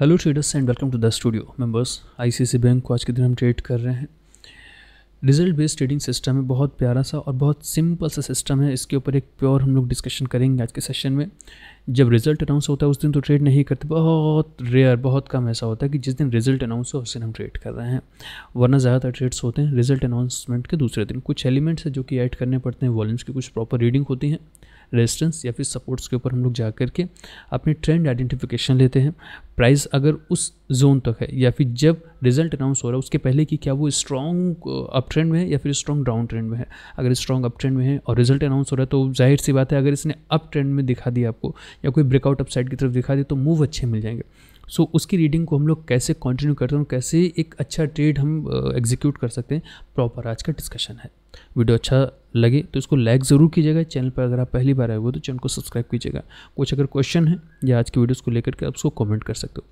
hello traders and welcome to the studio members ICC bank को आज के दिन हम ट्रेड कर रहे हैं रिजल्ट बेस्ड ट्रेडिंग सिस्टम है बहुत प्यारा सा और बहुत सिंपल सा सिस्टम है इसके ऊपर एक प्योर हम लोग डिस्कशन करेंगे आज के सेशन में जब रिजल्ट अनाउंस होता है उस दिन तो ट्रेड नहीं करते बहुत रेयर बहुत कम ऐसा होता है कि जिस दिन रिजल्ट अनाउंस हो उस दिन हम ट्रेड कर रहे हैं वरना ज़्यादातर ट्रेड्स होते हैं रिजल्ट अनाउंसमेंट के दूसरे दिन कुछ एलिमेंट्स हैं जो कि ऐड करने पड़ते हैं वॉल्यूम्स की कुछ प्रॉपर रीडिंग होती हैं रेजिस्टेंस या फिर सपोर्ट्स के ऊपर हम लोग जा करके अपनी ट्रेंड आइडेंटिफिकेशन लेते हैं प्राइस अगर उस जोन तक है या फिर जब रिजल्ट अनाउंस हो रहा है उसके पहले कि क्या वो स्ट्रॉन्ग अप ट्रेंड में है या फिर स्ट्रॉन्ग डाउन ट्रेंड में है अगर स्ट्रॉन्ग अप ट्रेंड में है और रिजल्ट अनाउंस हो रहा है तो जाहिर सी बात है अगर इसने अप ट्रेंड में दिखा दिया आपको या कोई ब्रेकआउट अप साइड की तरफ दिखा दी तो मूव अच्छे मिल जाएंगे सो so, उसकी रीडिंग को हम लोग कैसे कंटिन्यू करते हैं कैसे एक अच्छा ट्रेड हम एग्जीक्यूट कर सकते हैं प्रॉपर आज का डिस्कशन है वीडियो अच्छा लगे तो इसको लाइक ज़रूर कीजिएगा चैनल पर अगर आप पहली बार आए हुए तो चैनल को सब्सक्राइब कीजिएगा कुछ अगर क्वेश्चन है या आज की वीडियोस को लेकर के आप उसको कॉमेंट कर सकते हो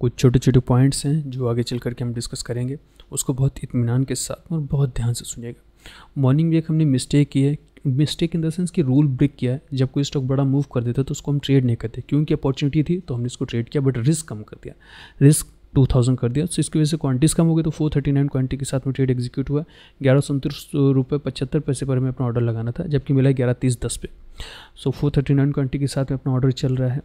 कुछ छोटे छोटे पॉइंट्स हैं जो आगे चल करके हम डिस्कस करेंगे उसको बहुत इतमान के साथ और बहुत ध्यान से सुनिएगा मॉर्निंग में एक हमने मिस्टेक की है मिस्टेक इन द सेंस कि रूल ब्रेक किया है जब कोई स्टॉक बड़ा मूव कर देता है तो उसको हम ट्रेड नहीं करते क्योंकि अपॉर्चुनिटी थी तो हमने इसको ट्रेड किया बट रिस्क कम कर दिया रिस्क टू थाउजेंड कर दिया तो इसकी वजह से क्वांटिटीज़ कम हो गई तो फोर थर्टी नाइन क्वांटिटी के साथ में ट्रेड एग्जीक्यूट हुआ ग्यारह सौ उनतीस रुपये पचहत्तर पैसे पर हमें अपना ऑर्डर लगाना था जबकि मिला ग्यारह तीस दस पे so four thirty nine quantity के साथ में अपना ऑर्डर चल रहा है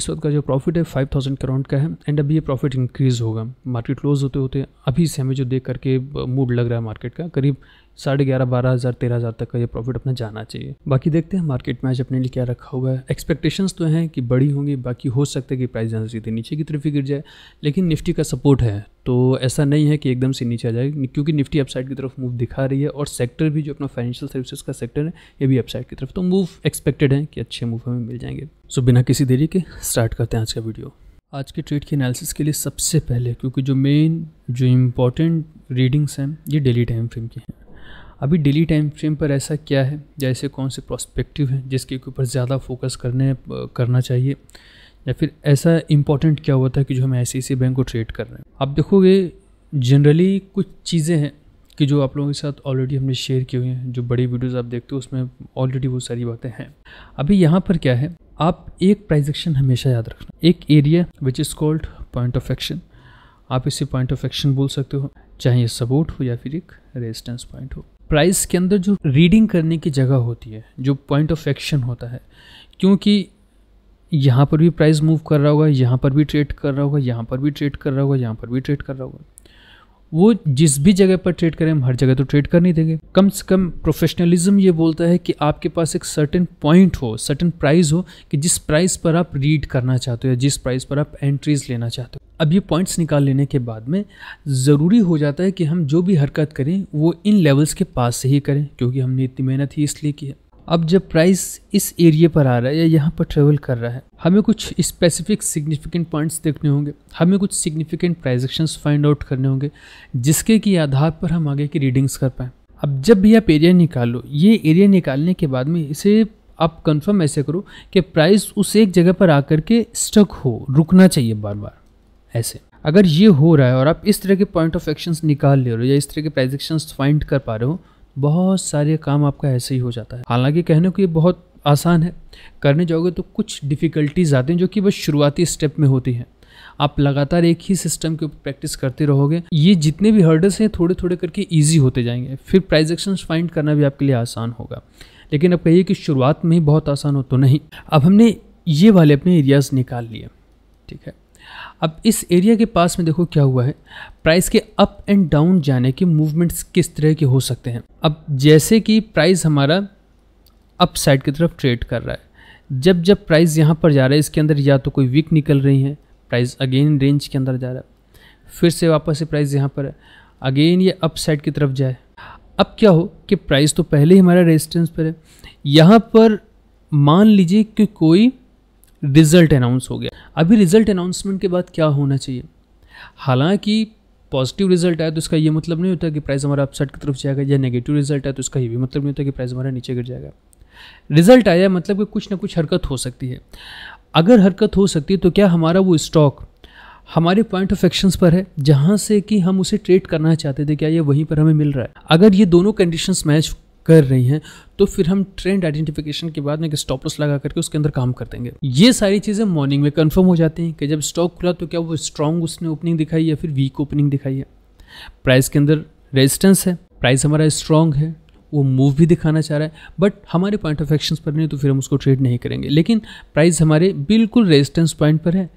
इस वक्त का जो प्रॉफिट है फाइव थाउजेंड करोड़ का है एंड अभी ये प्रॉफिट इंक्रीज़ होगा मार्केट क्लोज होते होते अभी से हमें जो देख करके मूड लग रहा है मार्केट का करीब साढ़े ग्यारह बारह हज़ार तेरह हज़ार तक का ये प्रॉफिट अपना जाना चाहिए बाकी देखते हैं मार्केट में आज अपने लिए क्या रखा हुआ है एक्सपेक्टेशंस तो हैं कि बड़ी होंगी बाकी हो सकता है कि प्राइस जहाँ सीधे नीचे की तरफ ही गिर जाए लेकिन निफ्टी का सपोर्ट है तो ऐसा नहीं है कि एकदम से नीचे आ जाए क्योंकि निफ्टी अपसाइड की तरफ मूव दिखा रही है और सेक्टर भी जो अपना फाइनेंशियल सर्विसेज का सेक्टर है ये भी अपसाइड की तरफ तो मूव एक्सपेक्टेड है कि अच्छे मूव हमें मिल जाएंगे सो बिना किसी देरी के स्टार्ट करते हैं आज का वीडियो आज के ट्रेड के एनालिसिस के लिए सबसे पहले क्योंकि जो मेन जो इम्पोर्टेंट रीडिंग्स हैं ये डेली टाइम फ्रेम की हैं अभी डेली टाइम फ्रेम पर ऐसा क्या है या ऐसे कौन से प्रोस्पेक्टिव हैं जिसके ऊपर ज़्यादा फोकस करने करना चाहिए या फिर ऐसा इम्पोर्टेंट क्या हुआ था कि जो हम ऐसे ऐसे बैंक को ट्रेड कर रहे हैं आप देखोगे जनरली कुछ चीज़ें हैं कि जो आप लोगों के साथ ऑलरेडी हमने शेयर की हुई हैं जो बड़ी वीडियोस आप देखते हो उसमें ऑलरेडी वो सारी बातें हैं अभी यहाँ पर क्या है आप एक प्राइज एक्शन हमेशा याद रखना एक area which is called point of action आप इसे पॉइंट ऑफ एक्शन बोल सकते हो चाहे ये सपोर्ट हो या फिर एक रेजिस्टेंस पॉइंट हो प्राइस के अंदर जो रीडिंग करने की जगह होती है जो पॉइंट ऑफ एक्शन होता है क्योंकि यहाँ पर भी प्राइस मूव कर रहा होगा यहाँ पर भी ट्रेड कर रहा होगा यहाँ पर भी ट्रेड कर रहा होगा यहाँ पर भी ट्रेड कर रहा होगा वो जिस भी जगह पर ट्रेड करें हम हर जगह तो ट्रेड कर नहीं देंगे कम से कम प्रोफेशनलिज्म ये बोलता है कि आपके पास एक सर्टेन पॉइंट हो सर्टेन प्राइस हो कि जिस प्राइस पर आप रीड करना चाहते हो या जिस प्राइस पर आप एंट्रीज लेना चाहते हो अब ये पॉइंट्स निकाल लेने के बाद में ज़रूरी हो जाता है कि हम जो भी हरकत करें वो इन लेवल्स के पास से ही करें क्योंकि हमने इतनी मेहनत ही इसलिए की है अब जब प्राइस इस एरिया पर आ रहा है या यहाँ पर ट्रेवल कर रहा है हमें कुछ स्पेसिफिक सिग्निफिकेंट पॉइंट्स देखने होंगे हमें कुछ सिग्निफिकेंट प्राइजेक्शन फाइंड आउट करने होंगे जिसके कि आधार पर हम आगे की रीडिंग्स कर पाएँ अब जब भी आप एरिया निकालो ये एरिया निकालने के बाद में इसे आप कंफर्म ऐसे करो कि प्राइस उस एक जगह पर आकर के स्टक हो रुकना चाहिए बार बार ऐसे अगर ये हो रहा है और आप इस तरह के पॉइंट ऑफ एक्शंस निकाल ले रहे हो या इस तरह के प्राइजेक्शन फाइंड कर पा रहे हो बहुत सारे काम आपका ऐसे ही हो जाता है हालांकि कहने को ये बहुत आसान है करने जाओगे तो कुछ डिफ़िकल्टीज आते हैं जो कि बस शुरुआती स्टेप में होती हैं आप लगातार एक ही सिस्टम के ऊपर प्रैक्टिस करते रहोगे ये जितने भी हर्डल्स हैं थोड़े थोड़े करके ईजी होते जाएंगे फिर प्राइजेक्शन फाइंड करना भी आपके लिए आसान होगा लेकिन अब कहिए कि शुरुआत में ही बहुत आसान हो तो नहीं अब हमने ये वाले अपने एरियाज़ निकाल लिए ठीक है अब इस एरिया के पास में देखो क्या हुआ है प्राइस के अप एंड डाउन जाने के मूवमेंट्स किस तरह के हो सकते हैं अब जैसे कि प्राइस हमारा अप साइड की तरफ ट्रेड कर रहा है जब जब प्राइस यहाँ पर जा रहा है इसके अंदर या तो कोई वीक निकल रही है प्राइस अगेन रेंज के अंदर जा रहा है फिर से वापस से प्राइस यहाँ पर है अगेन ये अप साइड की तरफ जाए अब क्या हो कि प्राइस तो पहले ही हमारा रेजिस्टेंस पर है यहाँ पर मान लीजिए कि कोई रिज़ल्ट अनाउंस हो गया अभी रिज़ल्ट अनाउंसमेंट के बाद क्या होना चाहिए हालांकि पॉजिटिव रिजल्ट आया तो इसका ये मतलब नहीं होता कि प्राइस हमारा अपसाइड की तरफ जाएगा या नेगेटिव रिजल्ट आया तो इसका ये भी मतलब नहीं होता कि प्राइस हमारा नीचे गिर जाएगा रिजल्ट आया मतलब कि कुछ ना कुछ हरकत हो सकती है अगर हरकत हो सकती है तो क्या हमारा वो स्टॉक हमारे पॉइंट ऑफ एक्शंस पर है जहाँ से कि हम उसे ट्रेड करना चाहते थे क्या ये वहीं पर हमें मिल रहा है अगर ये दोनों कंडीशंस मैच कर रही हैं तो फिर हम ट्रेंड आइडेंटिफिकेशन के बाद में एक स्टॉप लॉस लगा करके उसके अंदर काम कर देंगे ये सारी चीज़ें मॉर्निंग में कंफर्म हो जाती हैं कि जब स्टॉक खुला तो क्या वो स्ट्रॉन्ग उसने ओपनिंग दिखाई या फिर वीक ओपनिंग दिखाई है प्राइस के अंदर रेजिस्टेंस है प्राइस हमारा स्ट्रॉन्ग है वो मूव भी दिखाना चाह रहा है बट हमारे पॉइंट ऑफ एक्शन पर नहीं तो फिर हम उसको ट्रेड नहीं करेंगे लेकिन प्राइस हमारे बिल्कुल रेजिस्टेंस पॉइंट पर है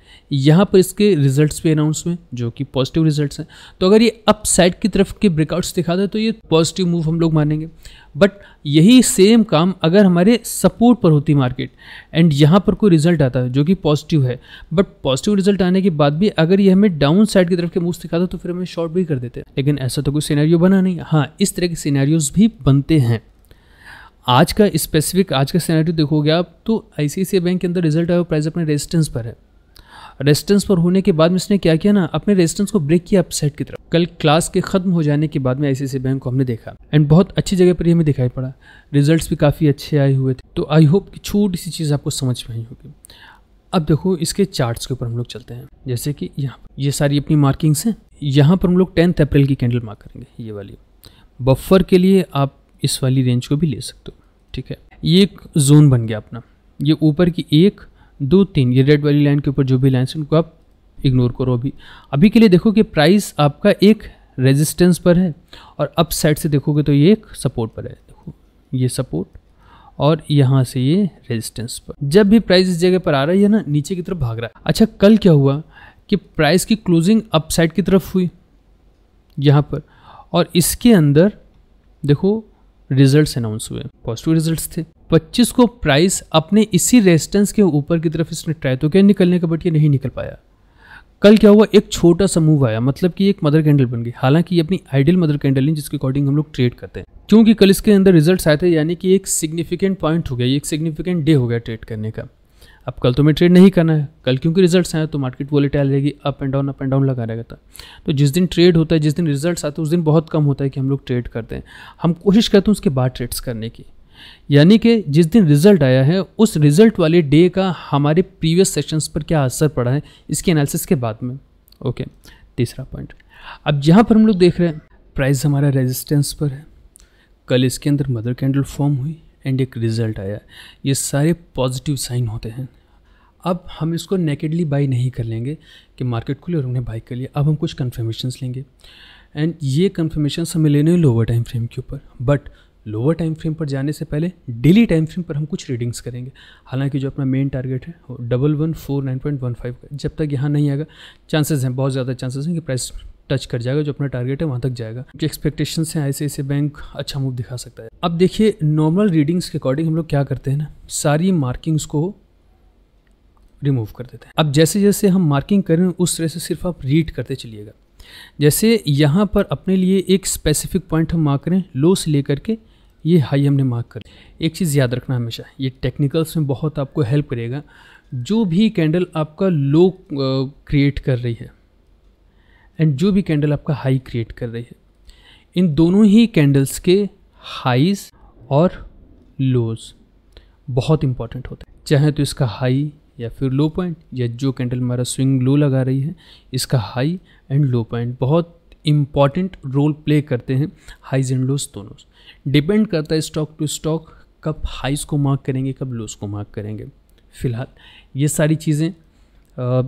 यहाँ पर इसके रिजल्ट्स भी अनाउंस हुए जो कि पॉजिटिव रिजल्ट्स हैं तो अगर ये अप साइड की तरफ के ब्रेकआउट्स दिखा दे तो ये पॉजिटिव मूव हम लोग मानेंगे बट यही सेम काम अगर हमारे सपोर्ट पर होती मार्केट एंड यहाँ पर कोई रिजल्ट आता है जो कि पॉजिटिव है बट पॉजिटिव रिजल्ट आने के बाद भी अगर ये हमें डाउन साइड की तरफ के मूव दिखाता तो फिर हमें शॉर्ट भी कर देते लेकिन ऐसा तो कोई सीनारियो बना नहीं हाँ इस तरह के सीनारियोज भी बनते हैं आज का स्पेसिफिक आज का सीनारियो देखोगे आप तो आई बैंक के अंदर रिजल्ट आया प्राइस अपने रेजिस्टेंस पर है रेजिस्टेंस पर होने के बाद में उसने क्या किया ना अपने रेजिस्टेंस को ब्रेक किया अपसाइड की तरफ कल क्लास के खत्म हो जाने के बाद में ऐसे बैंक को हमने देखा एंड बहुत अच्छी जगह पर ये हमें दिखाई पड़ा रिजल्ट भी काफ़ी अच्छे आए हुए थे तो आई होप कि छोटी सी चीज़ आपको समझ में आई होगी अब देखो इसके चार्ट्स के ऊपर हम लोग चलते हैं जैसे कि यहाँ ये सारी अपनी मार्किंग्स हैं यहाँ पर हम लोग टेंथ अप्रैल की कैंडल मार्क करेंगे ये वाली बफर के लिए आप इस वाली रेंज को भी ले सकते हो ठीक है ये एक जोन बन गया अपना ये ऊपर की एक दो तीन ये रेड वाली लाइन के ऊपर जो भी लाइन है उनको आप इग्नोर करो अभी अभी के लिए देखो कि प्राइस आपका एक रेजिस्टेंस पर है और अप साइड से देखोगे तो ये एक सपोर्ट पर है देखो ये सपोर्ट और यहाँ से ये रेजिस्टेंस पर जब भी प्राइस इस जगह पर आ रहा है ना नीचे की तरफ भाग रहा है अच्छा कल क्या हुआ कि प्राइस की क्लोजिंग अप साइड की तरफ हुई यहाँ पर और इसके अंदर देखो रिजल्ट्स अनाउंस हुए पॉजिटिव रिजल्ट्स थे पच्चीस को प्राइस अपने इसी रेजिस्टेंस के ऊपर की तरफ इसने ट्राई तो क्या निकलने का बट ये नहीं निकल पाया कल क्या हुआ एक छोटा सा मूव आया मतलब कि एक मदर कैंडल बन गई हालांकि ये अपनी आइडियल मदर कैंडल नहीं जिसके अकॉर्डिंग हम लोग ट्रेड करते हैं क्योंकि कल इसके अंदर रिजल्ट्स आए थे यानी कि एक सिग्निफिकेंट पॉइंट हो गया एक सिग्निफिकेंट डे हो गया ट्रेड करने का अब कल तो मैं ट्रेड नहीं करना है कल क्योंकि रिजल्ट्स आए तो मार्केट वॉलीटाइल जाएगी up and down up and down लगा रहेगा तो जिस दिन ट्रेड होता है जिस दिन रिजल्ट आते हैं उस दिन बहुत कम होता है कि हम लोग ट्रेड करते हैं हम कोशिश करते हैं उसके बाद ट्रेड्स करने की यानी कि जिस दिन रिजल्ट आया है उस रिजल्ट वाले डे का हमारे प्रीवियस सेशंस पर क्या असर पड़ा है इसके एनालिसिस के बाद में ओके तीसरा पॉइंट अब जहाँ पर हम लोग देख रहे हैं प्राइस हमारा रेजिस्टेंस पर है कल इसके अंदर मदर कैंडल फॉर्म हुई एंड एक रिजल्ट आया ये सारे पॉजिटिव साइन होते हैं अब हम इसको नेकेडली बाई नहीं कर लेंगे कि मार्केट खुली और उन्हें बाई कर लिया अब हम कुछ कन्फर्मेशंस लेंगे एंड ये कन्फर्मेशन हमें लेने लोअर टाइम फ्रेम के ऊपर बट लोअर टाइम फ्रेम पर जाने से पहले डेली टाइम फ्रेम पर हम कुछ रीडिंग्स करेंगे हालांकि जो अपना मेन टारगेट है वो double one four nine point one five का जब तक यहाँ नहीं आएगा चांसेस हैं बहुत ज़्यादा चांसेस हैं कि प्राइस टच कर जाएगा जो अपना टारगेट है वहाँ तक जाएगा जो एक्सपेक्टेशन है ऐसे ऐसे बैंक अच्छा मूव दिखा सकता है अब देखिए नॉर्मल रीडिंग्स के अकॉर्डिंग हम लोग क्या करते हैं ना सारी मार्किंग्स को रिमूव कर देते हैं अब जैसे जैसे हम मार्किंग करें उस तरह से सिर्फ आप रीड करते चलिएगा जैसे यहाँ पर अपने लिए एक स्पेसिफिक पॉइंट हम मार्क करें लो से लेकर के ये हाई हमने मार्क कर एक चीज़ याद रखना हमेशा ये टेक्निकल्स में बहुत आपको हेल्प करेगा जो भी कैंडल आपका लो क्रिएट कर रही है एंड जो भी कैंडल आपका हाई क्रिएट कर रही है इन दोनों ही कैंडल्स के हाइज और लोज बहुत इंपॉर्टेंट होते हैं चाहे तो इसका हाई या फिर लो पॉइंट या जो कैंडल हमारा स्विंग लो लगा रही है इसका हाई एंड लो पॉइंट बहुत इम्पॉर्टेंट रोल प्ले करते हैं हाइज एंड लोस दोनों डिपेंड करता है स्टॉक टू स्टॉक कब हाइज को मार्क करेंगे कब लोस को मार्क करेंगे फिलहाल ये सारी चीज़ें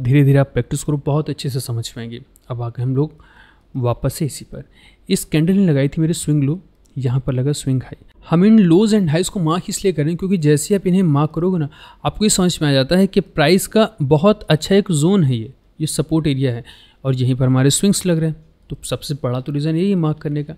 धीरे धीरे आप प्रैक्टिस करो बहुत अच्छे से समझ पाएंगे अब आगे हम लोग वापस से इसी पर इस कैंडल ने लगाई थी मेरे स्विंग लो यहाँ पर लगा स्विंग हाई हम इन लोज एंड हाइज को मार्क इसलिए करें क्योंकि जैसे आप इन्हें मार्क करोगे ना आपको ये समझ में आ जाता है कि प्राइस का बहुत अच्छा एक जोन है ये ये सपोर्ट एरिया है और यहीं पर हमारे स्विंग्स लग रहे हैं तो सबसे बड़ा तो रीज़न यही है मार्क करने का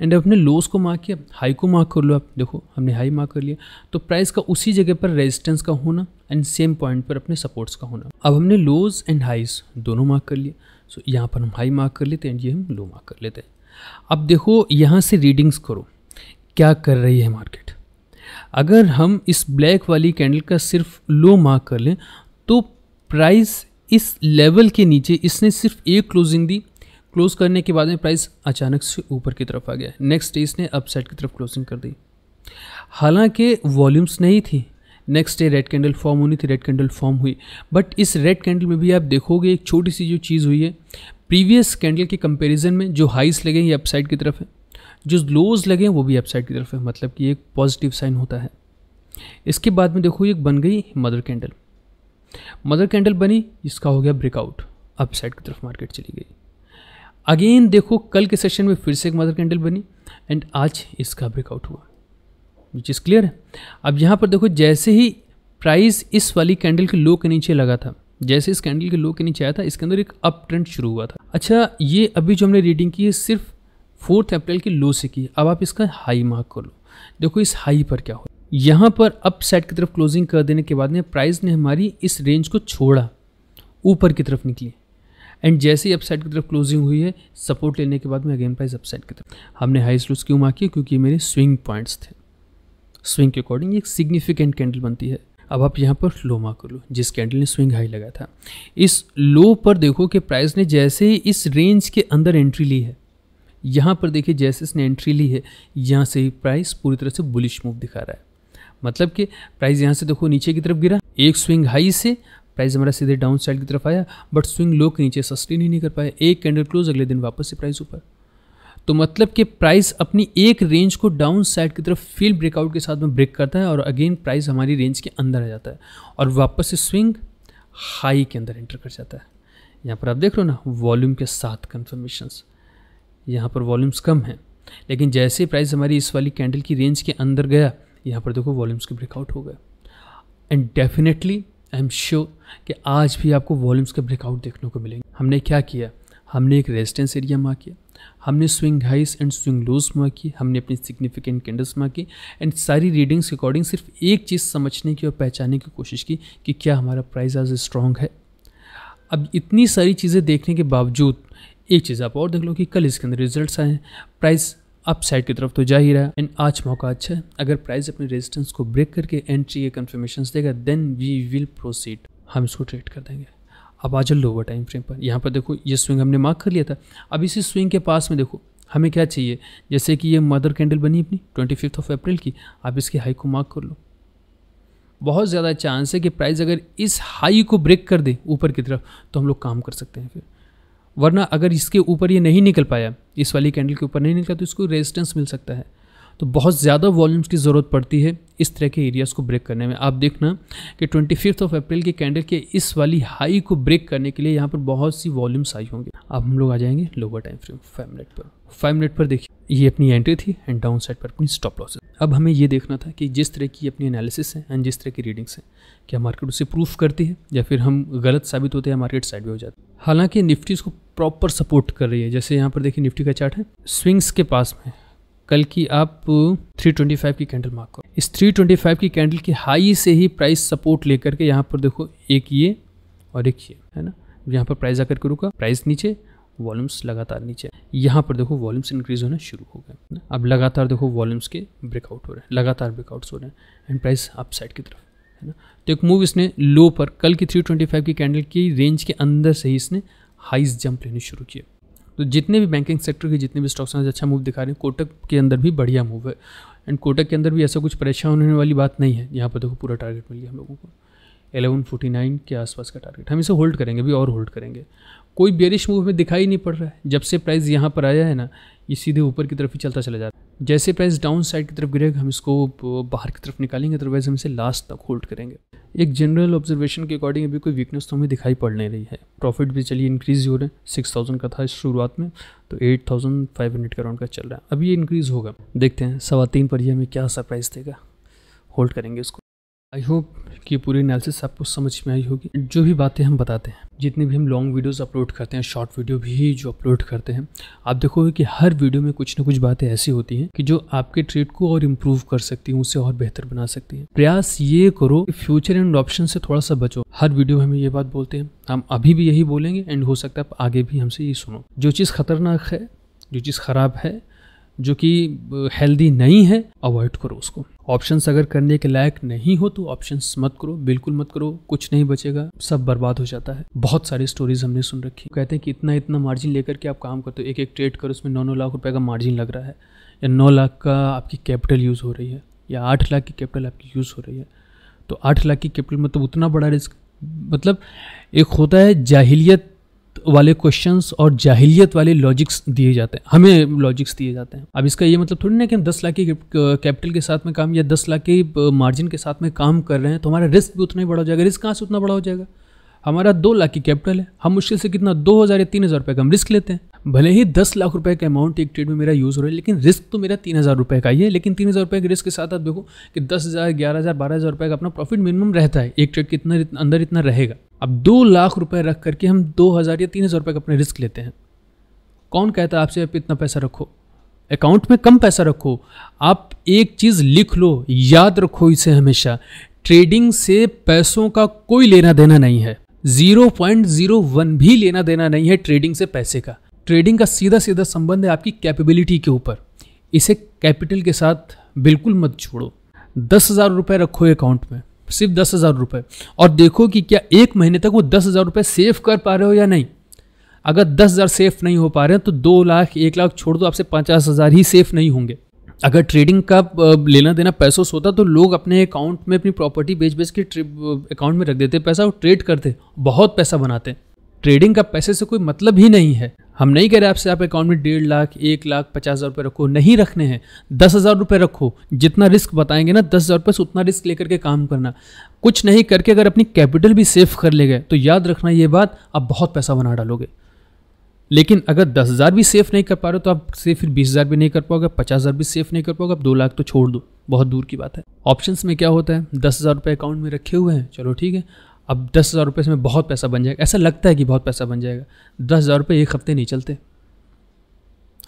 एंड अपने लोस को मार्क किया हाई को मार्क कर लो आप देखो हमने हाई मार्क कर लिया तो प्राइस का उसी जगह पर रेजिस्टेंस का होना एंड सेम पॉइंट पर अपने सपोर्ट्स का होना अब हमने लोज एंड हाइस दोनों मार्क कर लिए सो so, यहाँ पर हम हाई मार्क कर लेते हैं एंड ये हम लो मार्क कर लेते हैं अब देखो यहाँ से रीडिंग्स करो क्या कर रही है मार्केट अगर हम इस ब्लैक वाली कैंडल का सिर्फ लो मार्क कर लें तो प्राइस इस लेवल के नीचे इसने सिर्फ एक क्लोजिंग दी क्लोज करने के बाद में प्राइस अचानक से ऊपर की तरफ आ गया नेक्स्ट डे इसने अपसाइड की तरफ क्लोजिंग कर दी हालांकि वॉल्यूम्स नहीं थी next day red candle form होनी थी रेड कैंडल फॉर्म हुई बट इस रेड कैंडल में भी आप देखोगे एक छोटी सी जो चीज़ हुई है प्रीवियस कैंडल के कंपेरिजन में जो हाइस लगे हैं ये अपसाइड की तरफ है जो लोज लगे हैं वो भी अपसाइड की तरफ है मतलब कि एक पॉजिटिव साइन होता है इसके बाद में देखो एक बन गई मदर कैंडल मदर कैंडल बनी इसका हो गया ब्रेकआउट अपसाइड की तरफ मार्केट चली गई अगेन देखो कल के सेशन में फिर से एक मदर कैंडल बनी एंड आज इसका ब्रेकआउट हुआ विच इज़ क्लियर है अब यहाँ पर देखो जैसे ही प्राइस इस वाली कैंडल के लो के नीचे लगा था जैसे इस कैंडल के लो के नीचे आया था इसके अंदर एक अप ट्रेंड शुरू हुआ था अच्छा ये अभी जो हमने रीडिंग की है सिर्फ फोर्थ अप्रैल की लो से की अब आप इसका हाई मार्क कर लो देखो इस हाई पर क्या हो यहाँ पर अप साइड की तरफ क्लोजिंग कर देने के बाद में प्राइस ने हमारी इस रेंज को छोड़ा ऊपर की तरफ निकली एंड जैसे ही अपसाइड की तरफ क्लोजिंग हुई है सपोर्ट लेने के बाद में अगेन प्राइस अपसाइड की तरफ हमने हाई लूज क्यों मार्क किया क्योंकि मेरे स्विंग पॉइंट्स थे स्विंग के अकॉर्डिंग एक सिग्निफिकेंट कैंडल बनती है अब आप यहाँ पर लो मार्क कर लो जिस कैंडल ने स्विंग हाई लगाया था इस लो पर देखो कि प्राइस ने जैसे ही इस रेंज के अंदर एंट्री ली है यहाँ पर देखिए जैसे इसने एंट्री ली है यहाँ से ही प्राइस पूरी तरह से बुलिश मूव दिखा रहा है मतलब कि प्राइस यहाँ से देखो नीचे की तरफ गिरा एक स्विंग हाई से प्राइस हमारा सीधे डाउन साइड की तरफ आया बट स्विंग लो के नीचे सस्टेन ही नहीं कर पाया एक कैंडल क्लोज अगले दिन वापस से प्राइस ऊपर तो मतलब कि प्राइस अपनी एक रेंज को डाउन साइड की तरफ फील ब्रेकआउट के साथ में ब्रेक करता है और अगेन प्राइस हमारी रेंज के अंदर आ जाता है और वापस से स्विंग हाई के अंदर एंटर कर जाता है यहाँ पर आप देख लो ना वॉल्यूम के साथ कन्फर्मेशंस यहाँ पर वॉल्यूम्स कम हैं लेकिन जैसे प्राइस हमारी इस वाली कैंडल की रेंज के अंदर गया यहाँ पर देखो वॉल्यूम्स के ब्रेकआउट हो गए and definitely I am sure कि आज भी आपको वॉल्यूम्स के ब्रेकआउट देखने को मिलेंगे हमने क्या किया हमने एक रेजिस्टेंस एरिया मार किया हमने स्विंग हाइस एंड स्विंग लोज मार की हमने अपनी सिग्निफिकेंट कैंडल्स मार की एंड सारी रीडिंग्स के अकॉर्डिंग सिर्फ एक चीज़ समझने की और पहचानने की कोशिश की कि क्या हमारा प्राइस आज स्ट्रॉन्ग है अब इतनी सारी चीज़ें देखने के बावजूद एक चीज़ आप और देख लो कि कल इसके अंदर रिजल्ट्स आए प्राइस अप साइड की तरफ तो जा ही रहा है एंड आज मौका अच्छा है अगर प्राइस अपने रेजिस्टेंस को ब्रेक करके एंट्री या कन्फर्मेशन देगा देन वी विल प्रोसीड हम इसको ट्रेड कर देंगे अब आ जाओ लोअर टाइम फ्रेम पर यहाँ पर देखो ये स्विंग हमने मार्क कर लिया था अब इसी स्विंग के पास में देखो हमें क्या चाहिए जैसे कि ये मदर कैंडल बनी अपनी ट्वेंटी फिफ्थ ऑफ अप्रैल की आप इसके हाई को मार्क कर लो बहुत ज़्यादा चांस है कि प्राइस अगर इस हाई को ब्रेक कर दे ऊपर की तरफ तो हम लोग काम कर सकते हैं फिर वरना अगर इसके ऊपर ये नहीं निकल पाया इस वाली कैंडल के ऊपर नहीं निकला तो इसको रेजिस्टेंस मिल सकता है तो बहुत ज़्यादा वॉल्यूम्स की ज़रूरत पड़ती है इस तरह के एरियाज़ को ब्रेक करने में आप देखना कि ट्वेंटी फिफ्थ ऑफ अप्रैल के कैंडल के इस वाली हाई को ब्रेक करने के लिए यहाँ पर बहुत सी वॉल्यूम्स आई होंगी अब हम लोग आ जाएंगे lower time frame five minute पर फाइव मिनट पर देखिए ये अपनी एंट्री थी एंड डाउन साइड पर अपनी स्टॉप लॉसेस अब हमें ये देखना था कि जिस तरह की अपनी एनालिसिस है एंड जिस तरह की रीडिंग्स हैं क्या मार्केट उसे प्रूफ करती है या फिर हम गलत साबित होते हैं मार्केट साइड में हो जाती है हालांकि निफ्टी इसको प्रॉपर सपोर्ट कर रही है जैसे यहाँ पर देखिए निफ्टी का चार्ट है स्विंग्स के पास में कल की आप 325 की कैंडल मार्क करो इस 325 की कैंडल की हाई से ही प्राइस सपोर्ट लेकर के यहाँ पर देखो एक ये और एक ये है ना यहाँ पर प्राइस आकर के रुका प्राइस नीचे वॉल्यूम्स लगातार नीचे यहाँ पर देखो वॉल्यूम्स इंक्रीज होना शुरू हो गए अब लगातार देखो वॉल्यूम्स के ब्रेकआउट हो रहे हैं लगातार ब्रेकआउट्स हो रहे हैं एंड प्राइस अपसाइड की तरफ है ना तो एक मूव इसने लो पर कल की 325 की कैंडल की रेंज के अंदर से ही इसने हाइस जंप लेने शुरू किए तो जितने भी बैंकिंग सेक्टर के जितने भी स्टॉक्स हैं अच्छा मूव दिखा रहे हैं कोटक के अंदर भी बढ़िया मूव है एंड कोटक के अंदर भी ऐसा कुछ परेशान होने वाली बात नहीं है यहाँ पर देखो पूरा टारगेट मिल गया हम लोगों को एलेवन फोर्टी नाइन के आसपास का टारगेट हम इसे होल्ड करेंगे अभी और होल्ड करेंगे कोई बेरिश में दिखाई नहीं पड़ रहा है जब से प्राइस यहाँ पर आया है ना ये सीधे ऊपर की तरफ ही चलता चला जा रहा है जैसे प्राइस डाउन साइड की तरफ गिरेगा हम इसको बाहर की तरफ निकालेंगे अदरवाइज हम इसे लास्ट तक होल्ड करेंगे एक जनरल ऑब्जर्वेशन के अकॉर्डिंग अभी कोई वीकनेस तो हमें दिखाई पड़ नहीं रही है प्रॉफिट भी चलिए इंक्रीज हो रहे हैं सिक्स थाउजेंड का था इस शुरुआत में तो एट थाउजेंड फाइव हंड्रेड का राउंड का चल रहा है अभी ये इंक्रीज़ होगा देखते हैं सवा तीन पर ही हमें क्या सरप्राइज देगा होल्ड करेंगे इसको आई होप कि पूरी एनालिसिस आपको समझ में आई होगी जो भी बातें हम बताते हैं जितने भी हम लॉन्ग वीडियोस अपलोड करते हैं शॉर्ट वीडियो भी जो अपलोड करते हैं आप देखोगे कि हर वीडियो में कुछ ना कुछ बातें ऐसी होती हैं कि जो आपके ट्रेड को और इम्प्रूव कर सकती हैं उसे और बेहतर बना सकती हैं प्रयास ये करो कि फ्यूचर एंड ऑप्शन से थोड़ा सा बचो हर वीडियो में हम ये बात बोलते हैं हम अभी भी यही बोलेंगे एंड हो सकता है आप आगे भी हमसे ये सुनो जो चीज़ खतरनाक है जो चीज़ खराब है जो कि हेल्दी नहीं है अवॉइड करो उसको ऑप्शंस अगर करने के लायक नहीं हो तो ऑप्शंस मत करो बिल्कुल मत करो कुछ नहीं बचेगा सब बर्बाद हो जाता है बहुत सारी स्टोरीज हमने सुन रखी कहते हैं कि इतना इतना मार्जिन लेकर के आप काम करते हो एक एक ट्रेड करो उसमें नौ नौ लाख रुपये का मार्जिन लग रहा है या नौ लाख का आपकी कैपिटल यूज़ हो रही है या आठ लाख की कैपिटल आपकी यूज़ हो रही है तो आठ लाख की कैपिटल मतलब तो उतना बड़ा रिस्क मतलब एक होता है जाहिलियत वाले क्वेश्चंस और जाहिलियत वाले लॉजिक्स दिए जाते हैं हमें लॉजिक्स दिए जाते हैं अब इसका ये मतलब थोड़ी ना कि हम दस लाख की कैपिटल के साथ में काम या दस लाख के मार्जिन के साथ में काम कर रहे हैं तो हमारा रिस्क भी उतना ही बड़ा हो जाएगा रिस्क कहाँ से उतना बड़ा हो जाएगा हमारा दो लाख की कैपिटल है हम मुश्किल से कितना दो हज़ार या तीन हज़ार रुपये का हम रिस्क लेते हैं भले ही दस लाख रुपए का अमाउंट एक ट्रेड में मेरा यूज़ हो रहा है लेकिन रिस्क तो मेरा तीन हज़ार रुपये का ही है लेकिन तीन हज़ार रुपये के रिस्क के साथ आप देखो कि दस हज़ार ग्यारह हज़ार बारह हज़ार रुपये का अपना प्रॉफिट मिनिमम रहता है एक ट्रेड के इतना अंदर इतना रहेगा अब दो लाख रुपए रख करके हम दो हज़ार या तीन हज़ार रुपये का अपने रिस्क लेते हैं कौन कहता है आपसे आप इतना पैसा रखो अकाउंट में कम पैसा रखो आप एक चीज़ लिख लो याद रखो इसे हमेशा ट्रेडिंग से पैसों का कोई लेना देना नहीं है जीरो जीरो पॉइंट वन भी लेना देना नहीं है ट्रेडिंग से पैसे का ट्रेडिंग का सीधा सीधा संबंध है आपकी कैपेबिलिटी के ऊपर इसे कैपिटल के साथ बिल्कुल मत छोड़ो दस हज़ार रुपये रखो अकाउंट में सिर्फ दस हज़ार रुपये और देखो कि क्या एक महीने तक वो दस हज़ार रुपये सेव कर पा रहे हो या नहीं अगर दस हज़ार सेफ नहीं हो पा रहे हैं तो दो लाख एक लाख छोड़ दो आपसे पचास हज़ार ही सेफ नहीं होंगे अगर ट्रेडिंग का लेना देना पैसों से होता तो लोग अपने अकाउंट में अपनी प्रॉपर्टी बेच बेच के अकाउंट में रख देते पैसा और ट्रेड करते बहुत पैसा बनाते ट्रेडिंग का पैसे से कोई मतलब ही नहीं है हम नहीं कह रहे आपसे आप अकाउंट में डेढ़ लाख एक लाख पचास हज़ार रुपये रखो नहीं रखने हैं दस हज़ार रुपये रखो जितना रिस्क बताएंगे ना दस हज़ार रुपये से उतना रिस्क लेकर के काम करना कुछ नहीं करके अगर अपनी कैपिटल भी सेफ कर ले गए तो याद रखना ये बात आप बहुत पैसा बना डालोगे लेकिन अगर दस हज़ार भी सेफ नहीं कर पा रहे हो तो आप सेफ फिर बीस हज़ार भी नहीं कर पाओगे पचास हज़ार भी सेफ नहीं कर पाओगे आप दो लाख तो छोड़ दो बहुत दूर की बात है ऑप्शंस में क्या होता है दस हज़ार रुपये अकाउंट में रखे हुए हैं चलो ठीक है अब दस हज़ार रुपये इसमें बहुत पैसा बन जाएगा ऐसा लगता है कि बहुत पैसा बन जाएगा दस हज़ार रुपये एक हफ्ते नहीं चलते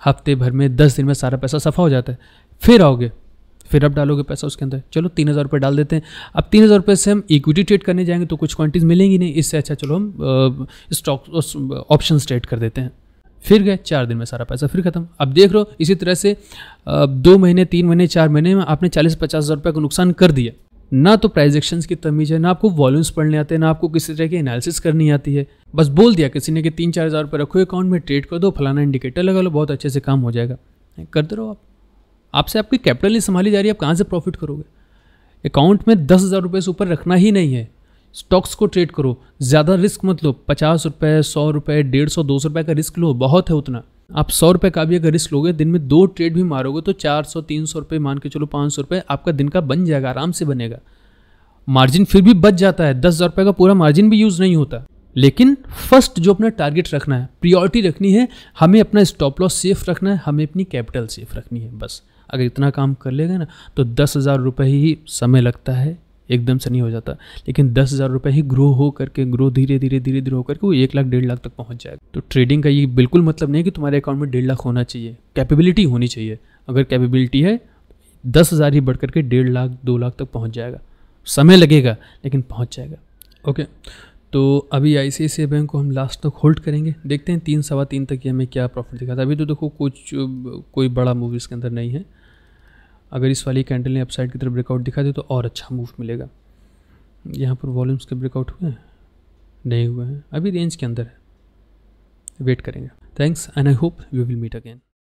हफ्ते भर में दस दिन में सारा पैसा सफ़ा हो जाता है फिर आओगे फिर अब डालोगे पैसा उसके अंदर चलो तीन हज़ार रुपये डाल देते हैं अब तीन हज़ार रुपये से हम इक्विटी ट्रेड करने जाएंगे तो कुछ क्वांटिटीज़ मिलेंगी नहीं इससे अच्छा चलो हम स्टॉक ऑप्शन ट्रेड कर देते हैं फिर गए चार दिन में सारा पैसा फिर खत्म अब देख लो इसी तरह से दो महीने तीन महीने चार महीने में आपने चालीस पचास हज़ार रुपये का नुकसान कर दिया ना तो प्राइस एक्शन की तमीज है ना आपको वॉल्यूम्स पढ़ने आते हैं ना आपको किसी तरह की एनालिसिस करनी आती है बस बोल दिया किसी ने कि तीन चार हज़ार रुपये रखो अकाउंट में ट्रेड कर दो फलाना इंडिकेटर लगा लो बहुत अच्छे से काम हो जाएगा करते रहो आप आपसे आपकी कैपिटल नहीं संभाली जा रही है आप कहाँ से प्रॉफिट करोगे अकाउंट में दस हज़ार रुपये से ऊपर रखना ही नहीं है स्टॉक्स को ट्रेड करो ज़्यादा रिस्क मत लो पचास रुपये सौ रुपये डेढ़ सौ दो सौ रुपये का रिस्क लो बहुत है उतना आप सौ रुपये का भी अगर रिस्क लोगे दिन में दो ट्रेड भी मारोगे तो चार सौ तीन सौ रुपये मान के चलो पाँच सौ रुपये आपका दिन का बन जाएगा आराम से बनेगा मार्जिन फिर भी बच जाता है दस हज़ार रुपये का पूरा मार्जिन भी यूज़ नहीं होता लेकिन फर्स्ट जो अपना टारगेट रखना है प्रियोरिटी रखनी है हमें अपना स्टॉप लॉस सेफ रखना है हमें अपनी कैपिटल सेफ रखनी है बस अगर इतना काम कर लेगा ना तो दस हज़ार रुपये ही समय लगता है एकदम से नहीं हो जाता लेकिन दस हज़ार रुपये ही ग्रो हो करके ग्रो धीरे धीरे धीरे धीरे होकर के वो एक लाख डेढ़ लाख तक पहुंच जाएगा तो ट्रेडिंग का ये बिल्कुल मतलब नहीं है कि तुम्हारे अकाउंट में डेढ़ लाख होना चाहिए कैपेबिलिटी होनी चाहिए अगर कैपेबिलिटी है दस हज़ार ही बढ़ करके डेढ़ लाख दो लाख तक पहुँच जाएगा समय लगेगा लेकिन पहुँच जाएगा ओके तो अभी आई सी बैंक को हम लास्ट तक होल्ड करेंगे देखते हैं तीन सवा तीन तक ये हमें क्या प्रॉफिट दिखाता है अभी तो देखो कुछ कोई बड़ा मूवी इसके अंदर नहीं है अगर इस वाली कैंडल ने अपसाइड की तरफ ब्रेकआउट दिखा दे तो और अच्छा मूव मिलेगा यहाँ पर वॉल्यूम्स के ब्रेकआउट हुए हैं नहीं हुए हैं अभी रेंज के अंदर है वेट करेंगे thanks and I hope you will meet again